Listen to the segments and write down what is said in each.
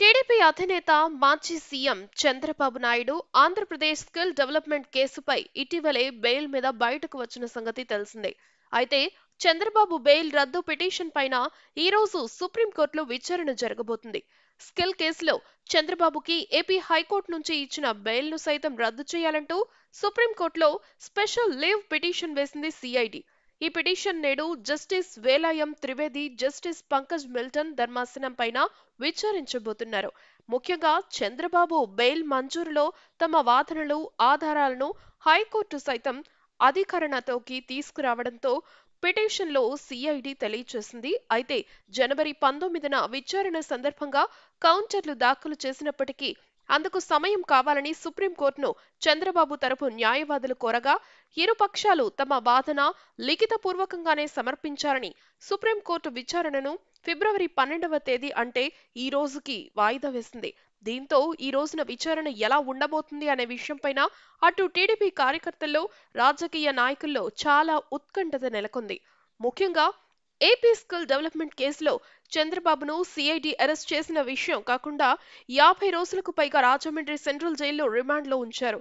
TDP అధినేత మాజీ CM Chandrababu Naidu Andhra Pradesh skill development కేసుపై ఇటీవలే బెయిల్ మీద బయటకు వచ్చిన సంగతి తెలిసిందే అయితే చంద్రబాబు బెయిల్ రద్దు పిటిషన్ పైన ఈ రోజు సుప్రీంకోర్టులో విచారణ జరగబోతుంది స్కిల్ కేసులో చంద్రబాబుకి ఏపీ హైకోర్టు నుంచి ఇచ్చిన బెయిల్ను సైతం రద్దు చేయాలంటూ సుప్రీంకోర్టులో స్పెషల్ లీవ్ పిటిషన్ వేసింది సిఐడి ఈ పిటిషన్ నేడు జస్టిస్ వేలాయం త్రివేది జస్టిస్ పంకజ్ మిల్టన్ ధర్మాసనం పైన విచారించబోతున్నారు ముఖ్యంగా చంద్రబాబు బెయిల్ మంజూరులో తమ వాదనలు ఆధారాలను హైకోర్టు సైతం అధికరణతోకి తీసుకురావడంతో పిటిషన్లో సిఐడి తెలియచేసింది అయితే జనవరి పంతొమ్మిదిన విచారణ సందర్భంగా కౌంటర్లు దాఖలు చేసినప్పటికీ అందుకు సమయం కావాలని సుప్రీంకోర్టును చంద్రబాబు తరపు న్యాయవాదులు కోరగా ఇరు పక్షాలు తమ వాదన లిఖితపూర్వకంగానే సమర్పించారని సుప్రీంకోర్టు విచారణను ఫిబ్రవరి పన్నెండవ తేదీ అంటే ఈ రోజుకి వాయిదా వేసింది దీంతో ఈ రోజున విచారణ ఎలా ఉండబోతుంది అనే విషయంపైన అటు టీడీపీ కార్యకర్తల్లో రాజకీయ నాయకుల్లో చాలా ఉత్కంఠత నెలకొంది ముఖ్యంగా ఏపీ స్కిల్ డెవలప్మెంట్ కేసులో చంద్రబాబును సిఐడి అరెస్ట్ చేసిన విషయం కాకుండా యాభై రోజులకు పైగా రాజమండ్రి సెంట్రల్ జైల్లో రిమాండ్లో ఉంచారు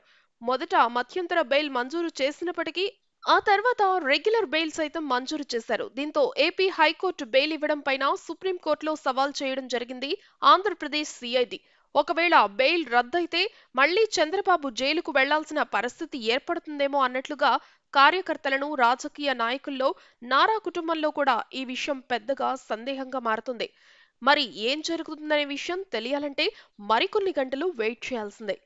మొదట మధ్యంతర బెయిల్ మంజూరు చేసినప్పటికీ ఆ తర్వాత రెగ్యులర్ బెయిల్ సైతం మంజూరు చేశారు దీంతో ఏపీ హైకోర్టు బెయిల్ ఇవ్వడం పైన సుప్రీంకోర్టులో సవాల్ చేయడం జరిగింది ఆంధ్రప్రదేశ్ సిఐడి ఒకవేళ బెయిల్ రద్దయితే మళ్లీ చంద్రబాబు జైలుకు వెళ్లాల్సిన పరిస్థితి ఏర్పడుతుందేమో అన్నట్లుగా కార్యకర్తలను రాజకీయ నాయకుల్లో నారా కుటుంబంలో కూడా ఈ విషయం పెద్దగా సందేహంగా మారుతుంది మరి ఏం జరుగుతుందనే విషయం తెలియాలంటే మరికొన్ని గంటలు వెయిట్ చేయాల్సిందే